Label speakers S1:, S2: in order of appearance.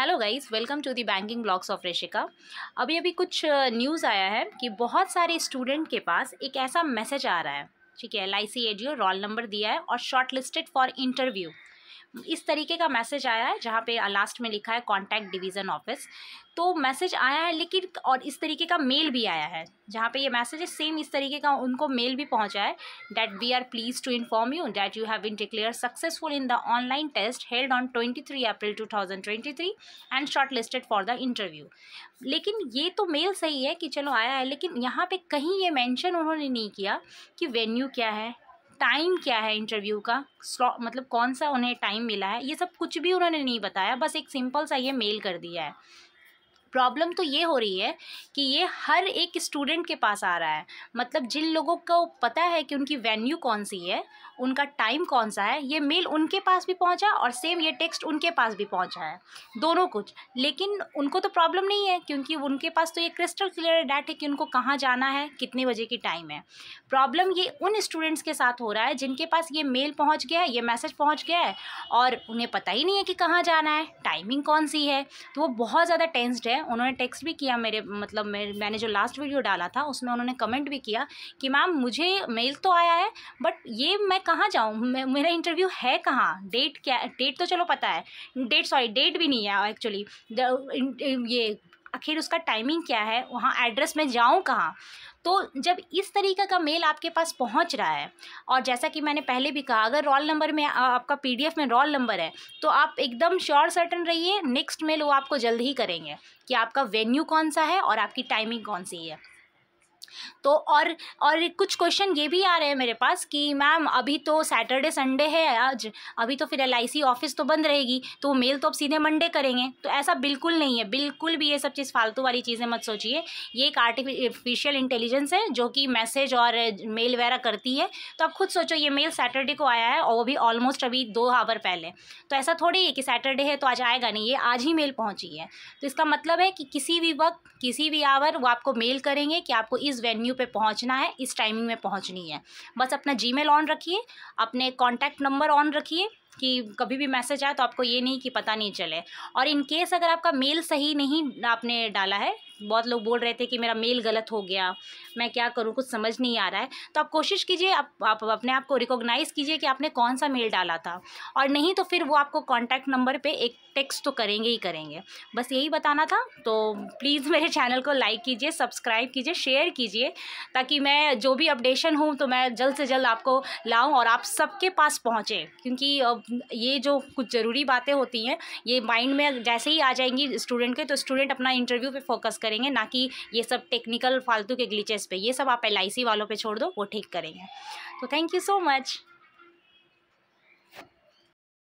S1: hello guys welcome to the banking blogs of Reshika अभी अभी कुछ न्यूज़ आया है कि बहुत सारे स्टूडेंट के पास एक ऐसा मैसेज आ रहा है ठीक है L I C roll number दिया है और शॉर्ट लिस्टेड फॉर इंटरव्यू इस तरीके का मैसेज आया है जहाँ पे लास्ट में लिखा है कॉन्टैक्ट डिवीज़न ऑफिस तो मैसेज आया है लेकिन और इस तरीके का मेल भी आया है जहाँ पे ये मैसेज है सेम इस तरीके का उनको मेल भी पहुँचा है that we are pleased to inform you that you have been declared successful in the online test held on twenty three April two thousand twenty three and shortlisted for the interview लेकिन ये तो mail सही है कि चलो आया है लेकिन यहाँ पर कहीं ये मैंशन उन्होंने नहीं किया कि वेन्यू क्या है टाइम क्या है इंटरव्यू का मतलब कौन सा उन्हें टाइम मिला है ये सब कुछ भी उन्होंने नहीं बताया बस एक सिंपल सा ये मेल कर दिया है प्रॉब्लम तो ये हो रही है कि ये हर एक स्टूडेंट के पास आ रहा है मतलब जिन लोगों को पता है कि उनकी वेन्यू कौन सी है उनका टाइम कौन सा है ये मेल उनके पास भी पहुंचा और सेम ये टेक्स्ट उनके पास भी पहुंचा है दोनों कुछ लेकिन उनको तो प्रॉब्लम नहीं है क्योंकि उनके पास तो ये क्रिस्टल क्लियर डाट है कि उनको कहाँ जाना है कितने बजे की टाइम है प्रॉब्लम ये उन स्टूडेंट्स के साथ हो रहा है जिनके पास ये मेल पहुँच गया है ये मैसेज पहुँच गया है और उन्हें पता ही नहीं है कि कहाँ जाना है टाइमिंग कौन सी है तो वो बहुत ज़्यादा टेंस्ड है हैं उन्होंने टेक्स्ट भी किया मेरे मतलब मेरे मैंने जो लास्ट वीडियो डाला था उसमें उन्होंने कमेंट भी किया कि मैम मुझे मेल तो आया है बट ये मैं कहाँ जाऊँ मेरा इंटरव्यू है कहाँ डेट क्या डेट तो चलो पता है डेट सॉरी डेट भी नहीं है एक्चुअली ये आखिर उसका टाइमिंग क्या है वहाँ एड्रेस में जाऊँ कहाँ तो जब इस तरीके का मेल आपके पास पहुंच रहा है और जैसा कि मैंने पहले भी कहा अगर रोल नंबर में आपका पीडीएफ में रोल नंबर है तो आप एकदम श्योर सर्टन रहिए नेक्स्ट मेल वो आपको जल्द ही करेंगे कि आपका वेन्यू कौन सा है और आपकी टाइमिंग कौन सी है तो और और कुछ क्वेश्चन ये भी आ रहे हैं मेरे पास कि मैम अभी तो सैटरडे संडे है आज अभी तो फिर एल ऑफिस तो बंद रहेगी तो मेल तो अब सीधे मंडे करेंगे तो ऐसा बिल्कुल नहीं है बिल्कुल भी ये सब चीज़ फालतू वाली चीज़ें मत सोचिए ये एक आर्टिफिशियल इंटेलिजेंस है जो कि मैसेज और मेल वगैरह करती है तो आप खुद सोचो ये मेल सैटरडे को आया है और वो भी ऑलमोस्ट अभी दो आवर पहले तो ऐसा थोड़ी है कि सैटरडे है तो आज आएगा नहीं ये आज ही मेल पहुँची है तो इसका मतलब है कि किसी भी वक्त किसी भी आवर वो आपको मेल करेंगे कि आपको इस वेन्यू पे पहुंचना है इस टाइमिंग में पहुंचनी है बस अपना जी ऑन रखिए अपने कॉन्टैक्ट नंबर ऑन रखिए कि कभी भी मैसेज आए तो आपको ये नहीं कि पता नहीं चले और इन केस अगर आपका मेल सही नहीं आपने डाला है बहुत लोग बोल रहे थे कि मेरा मेल गलत हो गया मैं क्या करूं कुछ समझ नहीं आ रहा है तो आप कोशिश कीजिए आप, आप अपने आप को रिकॉग्नाइज़ कीजिए कि आपने कौन सा मेल डाला था और नहीं तो फिर वो आपको कॉन्टैक्ट नंबर पे एक टेक्स्ट तो करेंगे ही करेंगे बस यही बताना था तो प्लीज़ मेरे चैनल को लाइक कीजिए सब्सक्राइब कीजिए शेयर कीजिए ताकि मैं जो भी अपडेशन हूँ तो मैं जल्द से जल्द आपको लाऊँ और आप सबके पास पहुँचे क्योंकि ये जो कुछ ज़रूरी बातें होती हैं ये माइंड में जैसे ही आ जाएंगी स्टूडेंट के तो स्टूडेंट अपना इंटरव्यू पे फोकस करेंगे ना कि ये सब टेक्निकल फालतू के ग्लीचेस पे ये सब आप एल वालों पे छोड़ दो वो ठीक करेंगे तो थैंक यू सो मच